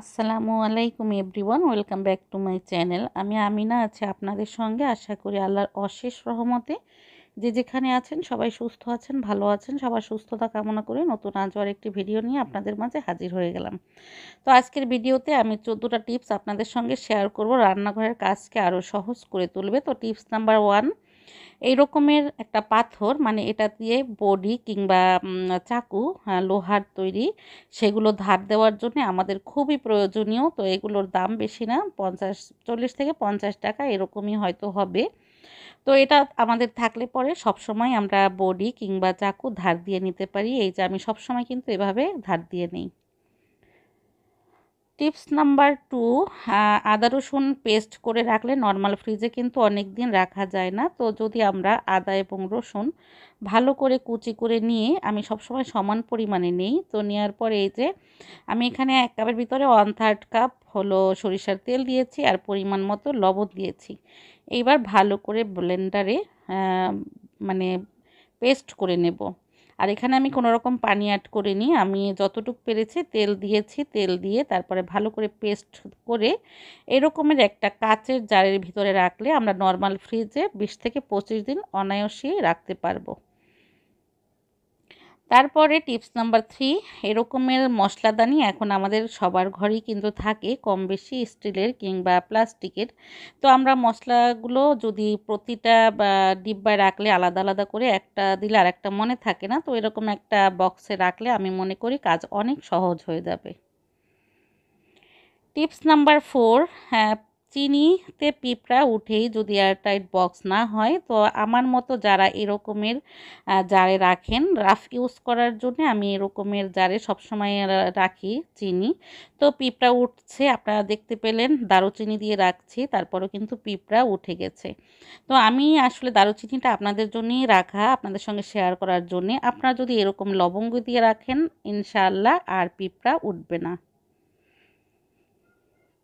আসসালামু আলাইকুম everyone welcome back to my channel আমি আমিনা আছি আপনাদের সঙ্গে আশা করি আল্লাহর অশেষ রহমতে যে যেখানে আছেন সবাই সুস্থ আছেন ভালো আছেন সবার সুস্থতা কামনা করে নতুন আজওয়ার একটি ভিডিও নিয়ে আপনাদের মাঝে হাজির হয়ে গেলাম তো আজকের ভিডিওতে আমি চোদ্দোটা টিপস আপনাদের সঙ্গে শেয়ার করব রান্নাঘরের কাজকে আরও সহজ করে তুলবে তো টিপস নাম্বার ওয়ান এই রকমের একটা পাথর মানে এটা দিয়ে বডি কিংবা চাকু লোহার তৈরি সেগুলো ধার দেওয়ার জন্য আমাদের খুবই প্রয়োজনীয় তো এগুলোর দাম বেশি না পঞ্চাশ চল্লিশ থেকে পঞ্চাশ টাকা এরকমই হয়তো হবে তো এটা আমাদের থাকলে পরে সবসময় আমরা বডি কিংবা চাকু ধার দিয়ে নিতে পারি এই যে আমি সবসময় কিন্তু এভাবে ধার দিয়ে নিই টিপস নাম্বার টু আদা রসুন পেস্ট করে রাখলে নর্মাল ফ্রিজে কিন্তু অনেক দিন রাখা যায় না তো যদি আমরা আদা এবং রসুন ভালো করে কুচি করে নিয়ে আমি সবসময় সমান পরিমাণে নিই তো নেওয়ার পরে এই যে আমি এখানে এক কাপের ভিতরে ওয়ান থার্ড কাপ হলো সরিষার তেল দিয়েছি আর পরিমাণ মতো লবণ দিয়েছি এইবার ভালো করে ব্লেন্ডারে মানে পেস্ট করে নেব আর এখানে আমি কোনো রকম পানি অ্যাড করিনি আমি যতটুকু পেরেছি তেল দিয়েছি তেল দিয়ে তারপরে ভালো করে পেস্ট করে এরকমের একটা কাচের জারের ভিতরে রাখলে আমরা নর্মাল ফ্রিজে বিশ থেকে পঁচিশ দিন অনায়াসেই রাখতে পারবো তারপরে টিপস নাম্বার থ্রি এরকমের মশলাদানি এখন আমাদের সবার ঘরেই কিন্তু থাকে কম বেশি স্টিলের কিংবা প্লাস্টিকের তো আমরা মশলাগুলো যদি প্রতিটা বা ডিব্বায় রাখলে আলাদা আলাদা করে একটা দিলে আর একটা মনে থাকে না তো এরকম একটা বক্সে রাখলে আমি মনে করি কাজ অনেক সহজ হয়ে যাবে টিপস নাম্বার ফোর হ্যাঁ চিনিতে পিঁপড়া উঠেই যদি এয়ারটাইট বক্স না হয় তো আমার মতো যারা এরকমের জারে রাখেন রাফ ইউজ করার জন্য আমি এরকমের জারে সবসময় রাখি চিনি তো পিঁপড়া উঠছে আপনারা দেখতে পেলেন দারুচিনি দিয়ে রাখছি তারপরেও কিন্তু পিঁপড়া উঠে গেছে তো আমি আসলে দারুচিনিটা আপনাদের জন্যই রাখা আপনাদের সঙ্গে শেয়ার করার জন্যে আপনারা যদি এরকম লবঙ্গ দিয়ে রাখেন ইনশাআল্লাহ আর পিঁপড়া উঠবে না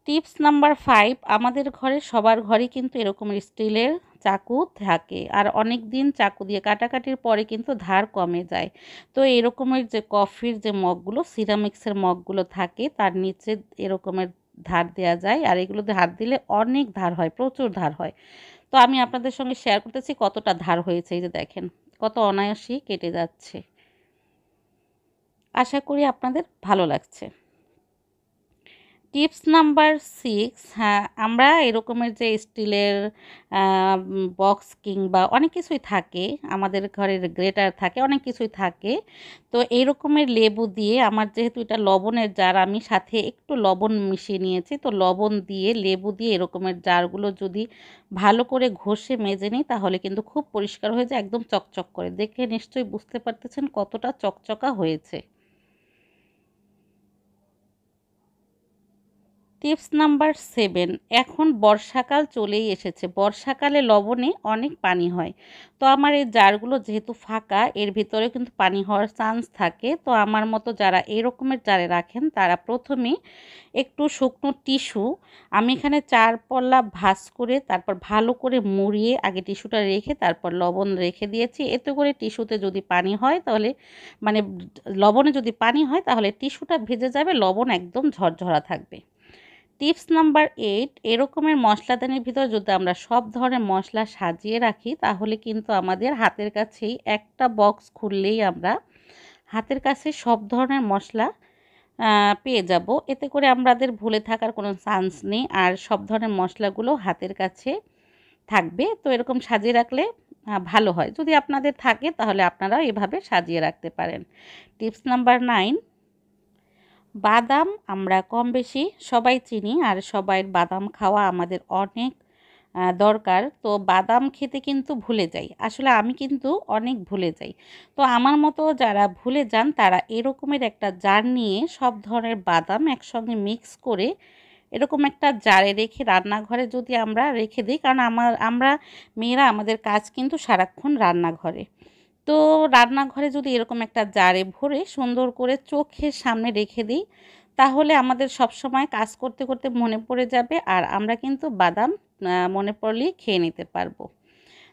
টিপস নাম্বার ফাইভ আমাদের ঘরে সবার ঘরে কিন্তু এরকম স্টিলের চাকু থাকে আর অনেক দিন চাকু দিয়ে কাটাকাটির পরে কিন্তু ধার কমে যায় তো এরকমের যে কফির যে মগগুলো সিরামিক্সের মগগুলো থাকে তার নিচে এরকমের ধার দেওয়া যায় আর এগুলোতে ধার দিলে অনেক ধার হয় প্রচুর ধার হয় তো আমি আপনাদের সঙ্গে শেয়ার করতেছি কতটা ধার হয়েছে এই যে দেখেন কত অনায়াসেই কেটে যাচ্ছে আশা করি আপনাদের ভালো লাগছে টিপস নাম্বার সিক্স হ্যাঁ আমরা এরকমের যে স্টিলের বক্স কিংবা অনেক কিছুই থাকে আমাদের ঘরের গ্রেটার থাকে অনেক কিছুই থাকে তো এইরকমের লেবু দিয়ে আমার যেহেতু এটা লবণের জার আমি সাথে একটু লবণ মিশিয়ে নিয়েছি তো লবণ দিয়ে লেবু দিয়ে এরকমের জারগুলো যদি ভালো করে ঘষে মেজে নিই তাহলে কিন্তু খুব পরিষ্কার হয়ে যায় একদম চকচক করে দেখে নিশ্চয়ই বুঝতে পারতেছেন কতটা চকচকা হয়েছে টিপস নাম্বার সেভেন এখন বর্ষাকাল চলেই এসেছে বর্ষাকালে লবণে অনেক পানি হয় তো আমার এই জারগুলো যেহেতু ফাঁকা এর ভিতরে কিন্তু পানি হওয়ার চান্স থাকে তো আমার মতো যারা এরকমের জারে রাখেন তারা প্রথমে একটু শুকনো টিস্যু আমি এখানে চার পল্লা ভাস করে তারপর ভালো করে মুড়িয়ে আগে টিস্যুটা রেখে তারপর লবণ রেখে দিয়েছি এতে করে টিস্যুতে যদি পানি হয় তাহলে মানে লবণে যদি পানি হয় তাহলে টিস্যুটা ভেজে যাবে লবণ একদম ঝরঝরা থাকবে টিপস নাম্বার এইট এরকমের মশলাদানির ভিতর যদি আমরা সব ধরনের মশলা সাজিয়ে রাখি তাহলে কিন্তু আমাদের হাতের কাছেই একটা বক্স খুললেই আমরা হাতের কাছে সব ধরনের মশলা পেয়ে যাব এতে করে আমাদের ভুলে থাকার কোনো চান্স নেই আর সব ধরনের মশলাগুলো হাতের কাছে থাকবে তো এরকম সাজিয়ে রাখলে ভালো হয় যদি আপনাদের থাকে তাহলে আপনারা এভাবে সাজিয়ে রাখতে পারেন টিপস নাম্বার নাইন বাদাম আমরা কম বেশি সবাই চিনি আর সবাই বাদাম খাওয়া আমাদের অনেক দরকার তো বাদাম খেতে কিন্তু ভুলে যাই আসলে আমি কিন্তু অনেক ভুলে যাই তো আমার মতো যারা ভুলে যান তারা এরকমের একটা জার নিয়ে সব ধরনের বাদাম একসঙ্গে মিক্স করে এরকম একটা জারে রেখে রান্নাঘরে যদি আমরা রেখে দিই কারণ আমার আমরা মেয়েরা আমাদের কাজ কিন্তু সারাক্ষণ রান্নাঘরে তো রান্নাঘরে যদি এরকম একটা জারে ভরে সুন্দর করে চোখের সামনে রেখে দিই তাহলে আমাদের সব সময় কাজ করতে করতে মনে পড়ে যাবে আর আমরা কিন্তু বাদাম মনে পড়লেই খেয়ে নিতে পারবো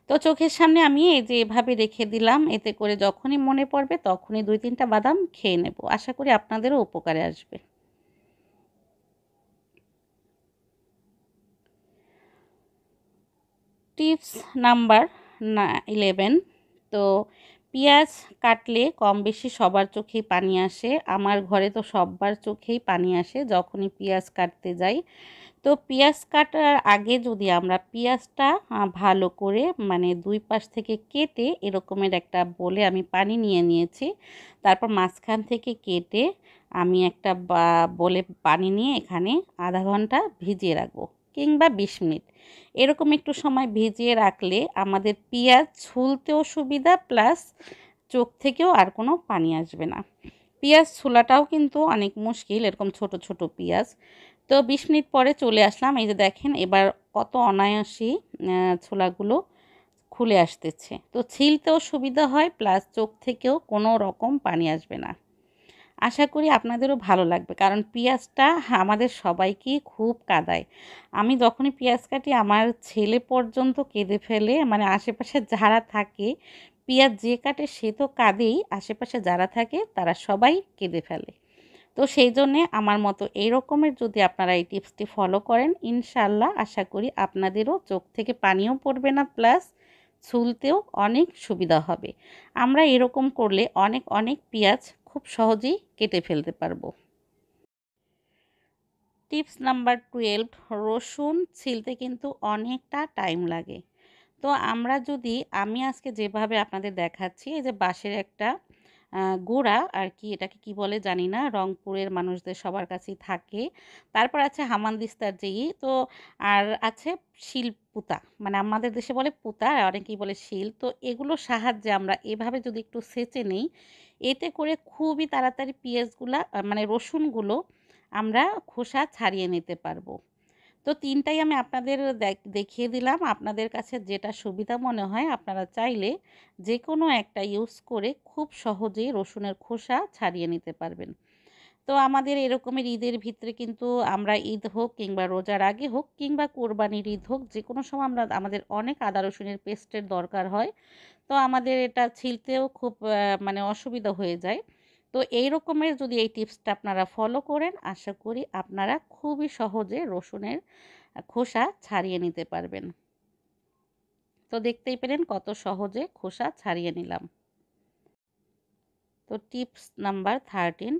তো চোখের সামনে আমি এই যে এভাবে রেখে দিলাম এতে করে যখনই মনে পড়বে তখনই দুই তিনটা বাদাম খেয়ে নেব আশা করি আপনাদেরও উপকারে আসবে টিপস নাম্বার না ইলেভেন তো পেঁয়াজ কাটলে কম বেশি সবার চোখেই পানি আসে আমার ঘরে তো সবার চোখেই পানি আসে যখনই পেঁয়াজ কাটতে যাই তো পেঁয়াজ কাটার আগে যদি আমরা পেঁয়াজটা ভালো করে মানে দুই পাশ থেকে কেটে এরকমের একটা বলে আমি পানি নিয়ে নিয়েছি তারপর মাঝখান থেকে কেটে আমি একটা বলে পানি নিয়ে এখানে আধা ঘন্টা ভিজিয়ে রাখবো কিংবা বিশ মিনিট এরকম একটু সময় ভিজিয়ে রাখলে আমাদের পেঁয়াজ ছুলতেও সুবিধা প্লাস চোখ থেকেও আর কোনো পানি আসবে না পেঁয়াজ ছোলাটাও কিন্তু অনেক মুশকিল এরকম ছোট ছোট পেঁয়াজ তো বিশ মিনিট পরে চলে আসলাম এই যে দেখেন এবার কত অনায়াসী ছোলাগুলো খুলে আসতেছে তো ছিলতেও সুবিধা হয় প্লাস চোখ থেকেও কোনো রকম পানি আসবে না আশা করি আপনাদেরও ভালো লাগবে কারণ পেঁয়াজটা আমাদের সবাইকে খুব কাদায় আমি যখনই পেঁয়াজ কাটি আমার ছেলে পর্যন্ত কেঁদে ফেলে মানে আশেপাশে যারা থাকে পেঁয়াজ যে কাটে সে তো কাঁদেই আশেপাশে যারা থাকে তারা সবাই কেঁদে ফেলে তো সেই জন্যে আমার মতো এই রকমের যদি আপনারা এই টিপসটি ফলো করেন ইনশাল্লাহ আশা করি আপনাদেরও চোখ থেকে পানিও পড়বে না প্লাস ছুলতেও অনেক সুবিধা হবে আমরা এরকম করলে অনেক অনেক পেঁয়াজ খুব সহজেই কেটে ফেলতে পারবো টিপস নাম্বার টুয়েলভ রসুন ছিলতে কিন্তু অনেকটা টাইম লাগে তো আমরা যদি আমি আজকে যেভাবে আপনাদের দেখাচ্ছি এই যে বাঁশের একটা গোড়া আর কি এটাকে কি বলে জানি না রংপুরের মানুষদের সবার কাছেই থাকে তারপর আছে হামানদিস্তার যেই তো আর আছে শিল পুতা মানে আমাদের দেশে বলে পুতা আর অনেকেই বলে শিল তো এগুলোর সাহায্যে আমরা এভাবে যদি একটু সেচে নিই এতে করে খুবই তাড়াতাড়ি পেঁয়াজগুলা মানে রসুনগুলো আমরা খোসা ছাড়িয়ে নিতে পারবো তো তিনটাই আমি আপনাদের দেখিয়ে দিলাম আপনাদের কাছে যেটা সুবিধা মনে হয় আপনারা চাইলে যে কোনো একটা ইউজ করে খুব সহজেই রসুনের খোসা ছাড়িয়ে নিতে পারবেন তো আমাদের এরকমের ঈদের ভিতরে কিন্তু আমরা ঈদ হোক কিংবা রোজার আগে হোক কিংবা কোরবানির ঈদ হোক যে কোনো সময় আমরা আমাদের অনেক আদা রসুনের পেস্টের দরকার হয় তো আমাদের এটা ছিলতেও খুব মানে অসুবিধা হয়ে যায় তো এই রকমের যদি এই টিপসটা আপনারা ফলো করেন আশা করি আপনারা খুবই সহজে রসুনের খোসা ছাড়িয়ে নিতে পারবেন তো দেখতেই পেলেন কত সহজে খোসা ছাড়িয়ে নিলাম তো টিপস নাম্বার থার্টিন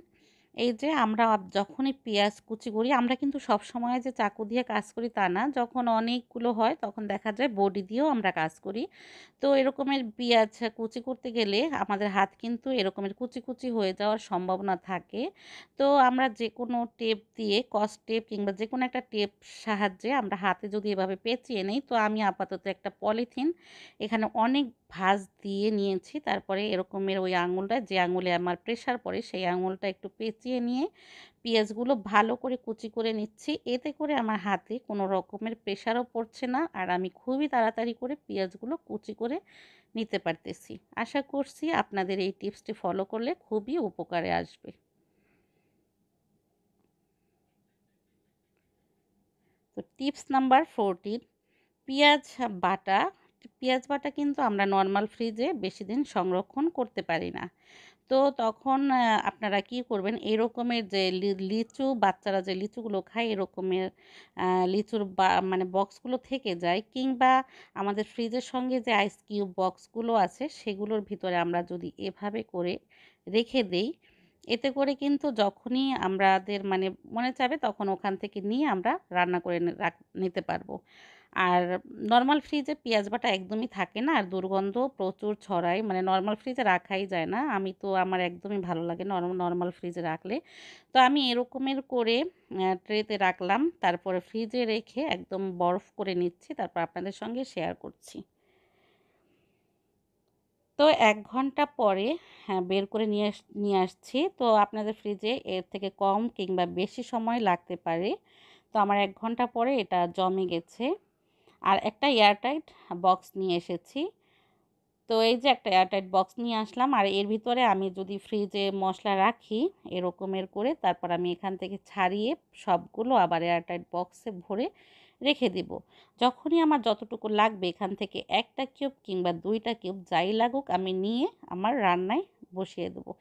এই যে আমরা যখনই পেঁয়াজ কুচি করি আমরা কিন্তু সব সময় যে চাকু দিয়ে কাজ করি তা না যখন অনেকগুলো হয় তখন দেখা যায় বডি দিয়েও আমরা কাজ করি তো এরকমের পেঁয়াজ কুচি করতে গেলে আমাদের হাত কিন্তু এরকমের কুচি কুচি হয়ে যাওয়ার সম্ভাবনা থাকে তো আমরা যে কোনো টেপ দিয়ে কস টেপ কিংবা যে কোনো একটা টেপ সাহায্যে আমরা হাতে যদি এভাবে পেঁচিয়ে নেই তো আমি আপাতত একটা পলিথিন এখানে অনেক ভাঁজ দিয়ে নিয়েছি তারপরে এরকমের ওই আঙুলটা যে আঙুলে আমার প্রেশার পড়ে সেই আঙুলটা একটু পেঁচিয়ে কুচিয়ে নিয়ে পেঁয়াজগুলো ভালো করে কুচি করে নিচ্ছি এতে করে আমার হাতে কোনো রকমের প্রেশারও পড়ছে না আর আমি খুবই তাড়াতাড়ি করে পেঁয়াজগুলো কুচি করে নিতে পারতেছি আশা করছি আপনাদের এই টিপসটি ফলো করলে খুবই উপকারে আসবে তো টিপস নাম্বার ফোরটিন পেঁয়াজ বাটা পেঁয়াজ বাটা কিন্তু আমরা নর্মাল ফ্রিজে বেশি দিন সংরক্ষণ করতে পারি না তো তখন আপনারা কি করবেন এরকমের যে লিচু বাচ্চারা যে লিচুগুলো খায় এরকমের লিচুর মানে বক্সগুলো থেকে যায় কিংবা আমাদের ফ্রিজের সঙ্গে যে আইস কিউব বক্সগুলো আছে সেগুলোর ভিতরে আমরা যদি এভাবে করে রেখে দেই এতে করে কিন্তু যখনই আমাদের মানে মনে চাবে তখন ওখান থেকে নিয়ে আমরা রান্না করে নিতে পারবো আর নর্মাল ফ্রিজে পেঁয়াজ বাটা একদমই থাকে না আর দুর্গন্ধ প্রচুর ছড়ায় মানে নর্মাল ফ্রিজে রাখাই যায় না আমি তো আমার একদমই ভালো লাগে নর্মাল ফ্রিজে রাখলে তো আমি এরকমের করে ট্রেতে রাখলাম তারপরে ফ্রিজে রেখে একদম বরফ করে নিচ্ছি তারপর আপনাদের সঙ্গে শেয়ার করছি তো এক ঘন্টা পরে হ্যাঁ বের করে নিয়ে নিয়ে আসছি তো আপনাদের ফ্রিজে এর থেকে কম কিংবা বেশি সময় লাগতে পারে তো আমার এক ঘন্টা পরে এটা জমে গেছে আর একটা এয়ারটাইট বক্স নিয়ে এসেছি তো এই যে একটা এয়ারটাইট বক্স নিয়ে আসলাম আর এর ভিতরে আমি যদি ফ্রিজে মশলা রাখি এরকমের করে তারপর আমি এখান থেকে ছাড়িয়ে সবগুলো আবার এয়ারটাইট বক্সে ভরে রেখে দিব যখনই আমার যতটুকু লাগবে এখান থেকে একটা কিউব কিংবা দুইটা কিউব যাই লাগুক আমি নিয়ে আমার রান্নায় বসিয়ে দেবো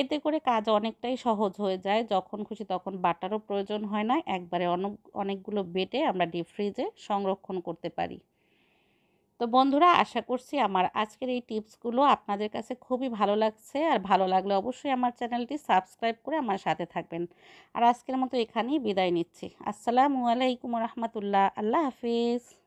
এতে করে কাজ অনেকটাই সহজ হয়ে যায় যখন খুশি তখন বাটারও প্রয়োজন হয় না একবারে অনেক অনেকগুলো বেটে আমরা ডিপ ফ্রিজে সংরক্ষণ করতে পারি তো বন্ধুরা আশা করছি আমার আজকের এই টিপসগুলো আপনাদের কাছে খুবই ভালো লাগছে আর ভালো লাগলে অবশ্যই আমার চ্যানেলটি সাবস্ক্রাইব করে আমার সাথে থাকবেন আর আজকের মতো এখানেই বিদায় নিচ্ছি আসসালামু আলাইকুম রহমতুল্লাহ আল্লাহ হাফিজ